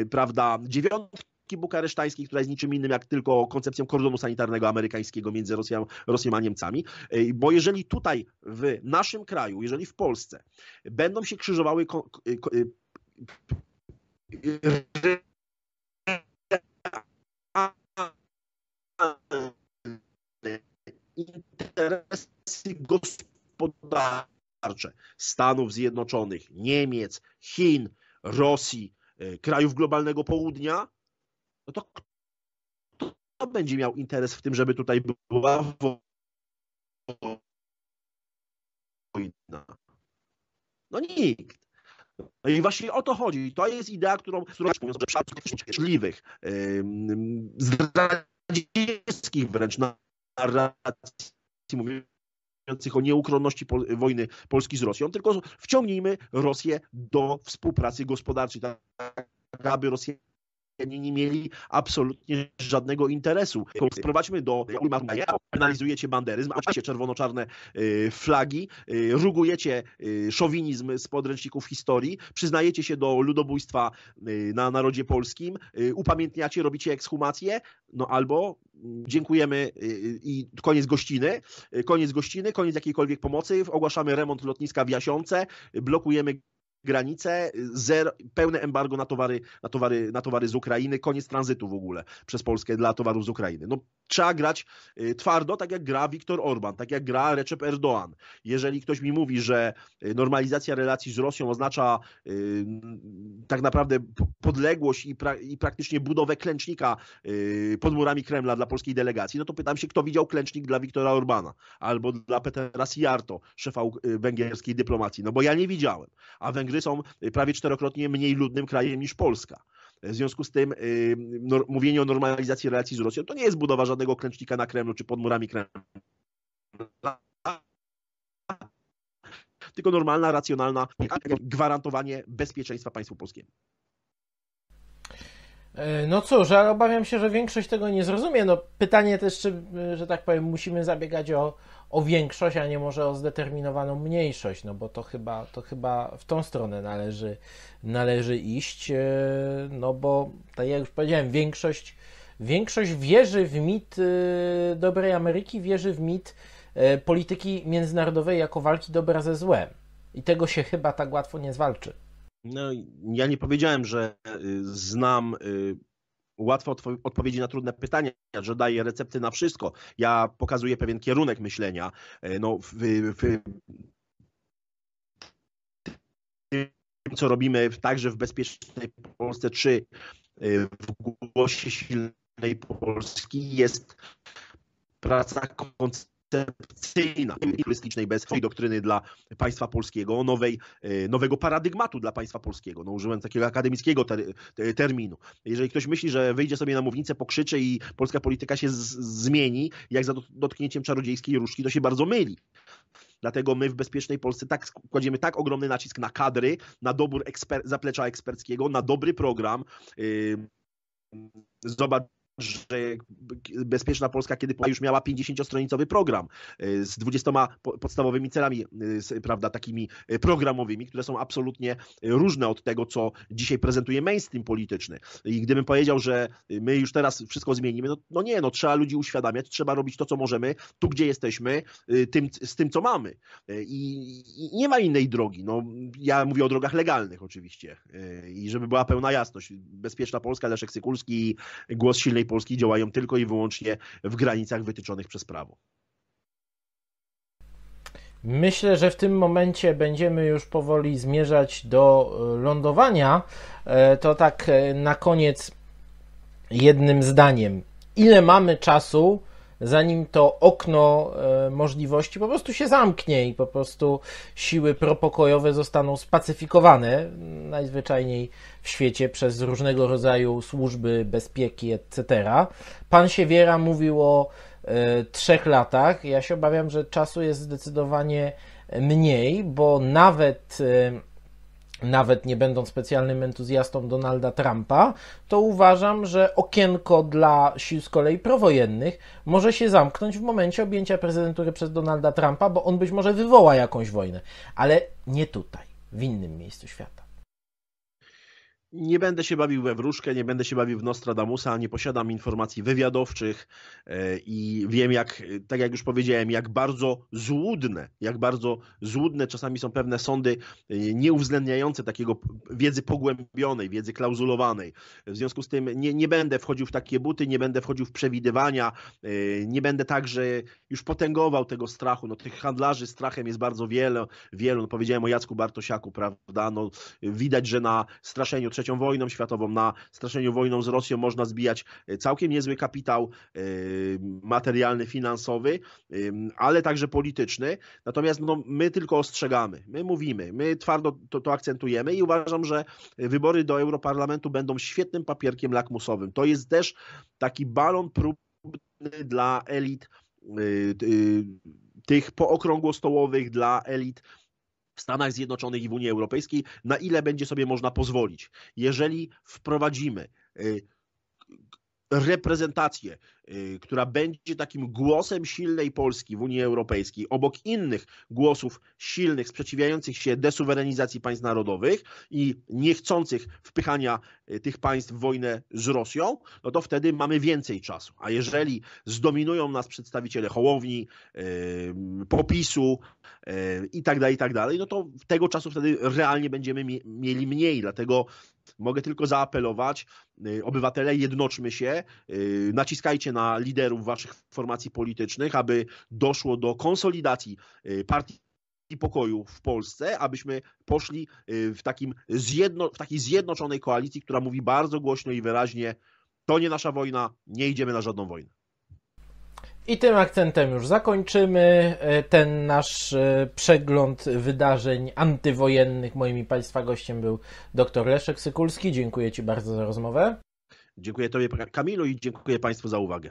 y, prawda, dziewiątki czystki bukaresztańskiej, która jest niczym innym jak tylko koncepcją kordonu sanitarnego amerykańskiego między Rosją, Rosją a Niemcami. Bo jeżeli tutaj w naszym kraju, jeżeli w Polsce będą się krzyżowały e, e, interesy gospodarcze Stanów Zjednoczonych, Niemiec, Chin, Rosji, e, krajów globalnego południa, no to kto będzie miał interes w tym, żeby tutaj była wojna? No nikt. No i właśnie o to chodzi. To jest idea, którą, którą mówiąc, możliwych, zdradzieckich wręcz narracji mówiących o nieukronności pol wojny Polski z Rosją, tylko wciągnijmy Rosję do współpracy gospodarczej, tak, tak aby Rosjanie nie mieli absolutnie żadnego interesu. Sprowadźmy do analizujecie banderyzm, macie czerwono-czarne y, flagi, y, rugujecie y, szowinizm z podręczników historii, przyznajecie się do ludobójstwa na narodzie polskim, upamiętniacie, robicie ekshumację, no albo mm, dziękujemy i koniec gościny, koniec gościny, koniec jakiejkolwiek pomocy, ogłaszamy remont lotniska w Jasiące, blokujemy granice, y, zero, pełne embargo na towary, na, towary, na towary z Ukrainy, koniec tranzytu w ogóle przez Polskę dla towarów z Ukrainy. No, trzeba grać y, twardo, tak jak gra Viktor Orban, tak jak gra Recep Erdoğan. Jeżeli ktoś mi mówi, że y, normalizacja relacji z Rosją oznacza yy, tak naprawdę podległość i, pra i praktycznie budowę klęcznika yy, pod murami Kremla dla polskiej delegacji, no to pytam się, kto widział klęcznik dla Viktora Orbana albo dla Petera Sijarto, szefa węgierskiej dyplomacji, no bo ja nie widziałem, a Węgry Węgry są y, prawie czterokrotnie mniej ludnym krajem niż Polska. W związku z tym no, mówienie o normalizacji relacji z Rosją to nie jest budowa żadnego klęcznika na Kremlu czy pod murami Kremla tylko normalna, racjonalna, gwarantowanie bezpieczeństwa państwu polskiemu. E, no cóż, ale obawiam się, że większość tego nie zrozumie. No pytanie też, czy, że tak powiem, musimy zabiegać o, o większość, a nie może o zdeterminowaną mniejszość, no bo to chyba, to chyba w tą stronę należy, należy iść, e, no bo tak jak już powiedziałem, większość, większość wierzy w mit e, dobrej Ameryki, wierzy w mit e, polityki międzynarodowej jako walki dobra ze złem. I tego się chyba tak łatwo nie zwalczy. No, ja nie powiedziałem, że znam Łatwo odpowiedzi na trudne pytania, że daje recepty na wszystko. Ja pokazuję pewien kierunek myślenia. E, no, w, w, co robimy także w bezpiecznej Polsce, czy e, w głosie silnej Polski jest praca koncentracyjna koncepcyjna, turystycznej bez doktryny dla państwa polskiego, nowej, e, nowego paradygmatu dla państwa polskiego. No, użyłem takiego akademickiego ter, ter, terminu. Jeżeli ktoś myśli, że wyjdzie sobie na mównicę, pokrzyczy i polska polityka się z, zmieni, jak za dotknięciem czarodziejskiej różdżki, to się bardzo myli. Dlatego my w bezpiecznej Polsce tak, kładziemy tak ogromny nacisk na kadry, na dobór eksper zaplecza eksperckiego, na dobry program. Zobacz, że Bezpieczna Polska, kiedy już miała 50-stronicowy program y, z 20 podstawowymi celami, y, prawda, takimi y, programowymi, które są absolutnie różne od tego, co dzisiaj prezentuje mainstream polityczny. I gdybym powiedział, że my już teraz wszystko zmienimy, no, no nie, no trzeba ludzi uświadamiać, trzeba robić to, co możemy, tu, gdzie jesteśmy, tym, z tym, co mamy. I, I, nie ma innej drogi. No, ja mówię o drogach legalnych oczywiście. I żeby była pełna jasność, Bezpieczna Polska, Leszek Sykulski, Głos Silnej Polski działają tylko i wyłącznie w granicach wytyczonych przez prawo. Myślę, że w tym momencie będziemy już powoli zmierzać do e, lądowania. E, to tak e, na koniec jednym zdaniem. Ile mamy czasu zanim to okno e, możliwości po prostu się zamknie i po prostu siły propokojowe zostaną spacyfikowane mm, najzwyczajniej w świecie przez różnego rodzaju służby bezpieki, etc. Pan Siewiera mówił o e, trzech latach. Ja się obawiam, że czasu jest zdecydowanie mniej, bo nawet e, nawet nie będąc specjalnym entuzjastą Donalda Trumpa, to uważam, że okienko dla sił z kolei prowojennych może się zamknąć w momencie objęcia prezydentury przez Donalda Trumpa, bo on być może wywoła jakąś wojnę, ale nie tutaj, w innym miejscu świata. Nie będę się bawił we wróżkę, nie będę się bawił w Nostradamusa, nie posiadam informacji wywiadowczych e, i wiem jak, tak jak już powiedziałem, jak bardzo złudne, jak bardzo złudne czasami są pewne sądy e, nieuwzględniające takiego wiedzy pogłębionej, wiedzy klauzulowanej. W związku z tym nie, nie będę wchodził w takie buty, nie będę wchodził w przewidywania, e, nie będę także już potęgował tego strachu. No, tych handlarzy strachem jest bardzo wiele, wielu. No, powiedziałem o Jacku Bartosiaku, prawda? No, widać, że na straszeniu III wojną światową, na straszeniu wojną z Rosją można zbijać e, całkiem niezły kapitał e, materialny, finansowy, e, ale także polityczny. Natomiast no, my tylko ostrzegamy, my mówimy, my twardo to, to akcentujemy i uważam, że wybory do Europarlamentu będą świetnym papierkiem lakmusowym. To jest też taki balon próbny dla elit tych pookrągłostołowych, dla elit w Stanach Zjednoczonych i w Unii Europejskiej, na ile będzie sobie można pozwolić. Jeżeli wprowadzimy y, reprezentację, y, która będzie takim głosem silnej Polski w Unii Europejskiej, obok innych głosów silnych, sprzeciwiających się desuwerenizacji państw narodowych i niechcących wpychania y, tych państw w wojnę z Rosją, no to wtedy mamy więcej czasu. A jeżeli zdominują nas przedstawiciele Hołowni, y, Popisu i tak dalej, i tak dalej, no to tego czasu wtedy realnie będziemy mieli mniej, dlatego Mogę tylko zaapelować, y, obywatele, jednoczmy się, y, naciskajcie na liderów waszych formacji politycznych, aby doszło do konsolidacji y, partii i pokoju w Polsce, abyśmy poszli w, takim zjedno, w takiej zjednoczonej koalicji, która mówi bardzo głośno i wyraźnie: to nie nasza wojna, nie idziemy na żadną wojnę. I tym akcentem już zakończymy e, ten nasz e, przegląd wydarzeń antywojennych. Moim Państwa gościem był dr Leszek Sykulski. Dziękuję Ci bardzo za rozmowę. Dziękuję Tobie, Kamilu, i dziękuję Państwu za uwagę.